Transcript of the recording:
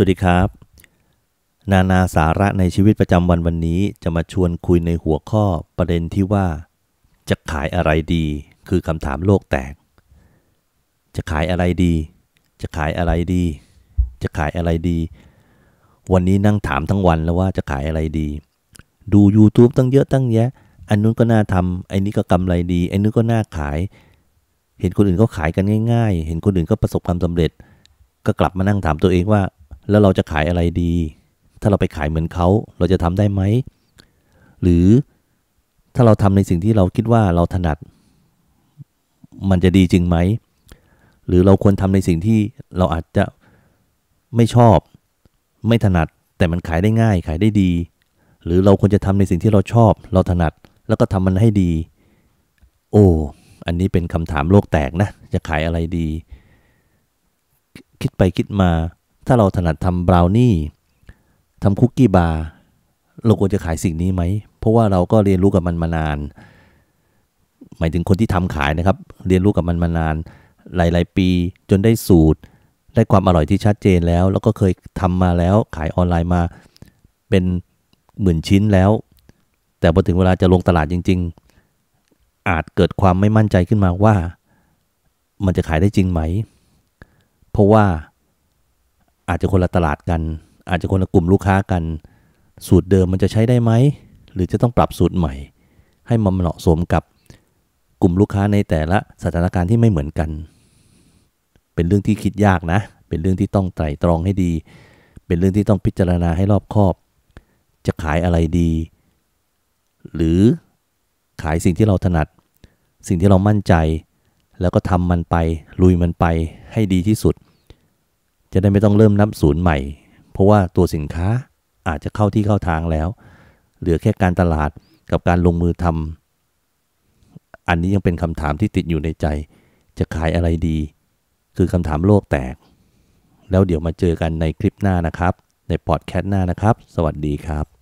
สวัสดีครับ นานาสาระในชีวิตประจำวันวันนี้ จะมาชวนคุยในหัวข้อประเด็นที่ว่า จะขายอะไรดี คือคำถามโลกแตกจะขายอะไรดี จะขายอะไรดี จะขายอะไรดี วันนี้นั่งถามทั้งวันแล้วว่าจะขายอะไรดี ดู YouTube ตั้งเยอะตั้งแยะอันนู้นก็น่าทำไอ้นี้ก็กำไรดีไอ้นู้นก็น่าขาย เห็นคนอื่นเขาขายกันง่าย ๆ เห็นคนอื่นก็ประสบความสำเร็จ ก็กลับมานั่งถามตัวเองว่าแล้วเราจะขายอะไรดี ถ้าเราไปขายเหมือนเขา เราจะทำได้ไหม หรือถ้าเราทำในสิ่งที่เราคิดว่าเราถนัด มันจะดีจริงไหม หรือเราควรทำในสิ่งที่เราอาจจะไม่ชอบ ไม่ถนัด แต่มันขายได้ง่าย ขายได้ดี หรือเราควรจะทำในสิ่งที่เราชอบ เราถนัด แล้วก็ทำมันให้ดี โอ้ อันนี้เป็นคำถามโลกแตกนะ จะขายอะไรดี คิดไปคิดมาถ้าเราถนัดทำบราวนี่ทำคุกกี้บาร์เราควรจะขายสิ่งนี้ไหมเพราะว่าเราก็เรียนรู้กับมันมานาน หมายถึงคนที่ทำขายนะครับ เรียนรู้กับมันมานาน หลายๆปีจนได้สูตร ได้ความอร่อยที่ชัดเจนแล้ว แล้วก็เคยทำมาแล้วขายออนไลน์มา เป็นหมื่นชิ้นแล้ว แต่พอถึงเวลาจะลงตลาดจริง ๆ อาจเกิดความไม่มั่นใจขึ้นมาว่า มันจะขายได้จริงไหมเพราะว่าอาจจะคนละตลาดกัน อาจจะคนละกลุ่มลูกค้ากัน สูตรเดิมมันจะใช้ได้ไหม หรือจะต้องปรับสูตรใหม่ ให้มันเหมาะสมกับกลุ่มลูกค้าในแต่ละสถานการณ์ที่ไม่เหมือนกัน เป็นเรื่องที่คิดยากนะ เป็นเรื่องที่ต้องไตร่ตรองให้ดี เป็นเรื่องที่ต้องพิจารณาให้รอบคอบ จะขายอะไรดี หรือขายสิ่งที่เราถนัด สิ่งที่เรามั่นใจ แล้วก็ทำมันไป ลุยมันไปให้ดีที่สุดจะได้ไม่ต้องเริ่มนับศูนย์ใหม่ เพราะว่าตัวสินค้าอาจจะเข้าที่เข้าทางแล้ว เหลือแค่การตลาดกับการลงมือทำ อันนี้ยังเป็นคำถามที่ติดอยู่ในใจ จะขายอะไรดี คือคำถามโลกแตก แล้วเดี๋ยวมาเจอกันในคลิปหน้านะครับ ในพอดแคสต์หน้านะครับ สวัสดีครับ